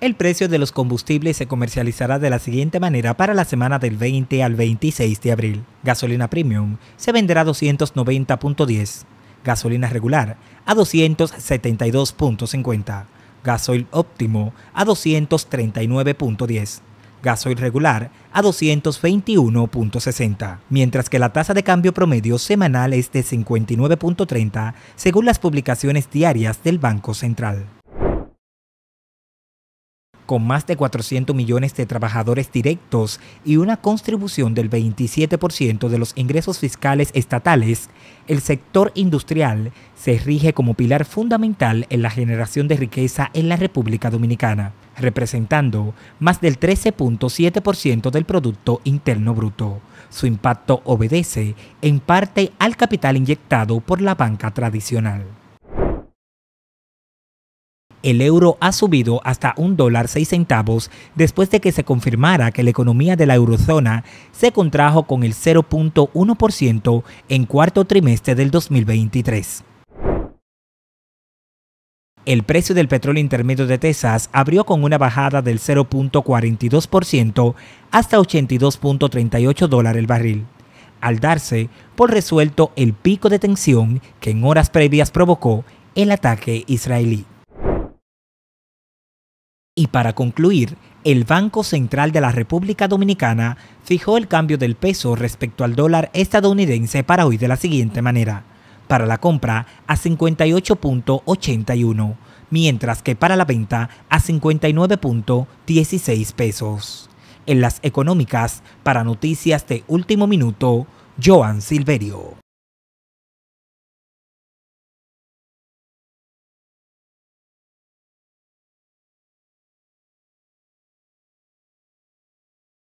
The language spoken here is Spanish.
El precio de los combustibles se comercializará de la siguiente manera para la semana del 20 al 26 de abril. Gasolina premium se venderá a 290.10, gasolina regular a 272.50, gasoil óptimo a 239.10 gasoil regular a 221.60, mientras que la tasa de cambio promedio semanal es de 59.30 según las publicaciones diarias del Banco Central con más de 400 millones de trabajadores directos y una contribución del 27% de los ingresos fiscales estatales, el sector industrial se rige como pilar fundamental en la generación de riqueza en la República Dominicana, representando más del 13.7% del Producto Interno Bruto. Su impacto obedece en parte al capital inyectado por la banca tradicional el euro ha subido hasta un dólar seis centavos después de que se confirmara que la economía de la eurozona se contrajo con el 0.1% en cuarto trimestre del 2023 el precio del petróleo intermedio de Texas abrió con una bajada del 0.42% hasta 82.38 dólares el barril, al darse por resuelto el pico de tensión que en horas previas provocó el ataque israelí. Y para concluir, el Banco Central de la República Dominicana fijó el cambio del peso respecto al dólar estadounidense para hoy de la siguiente manera. Para la compra a 58.81, mientras que para la venta a 59.16 pesos. En las económicas, para noticias de último minuto, Joan Silverio.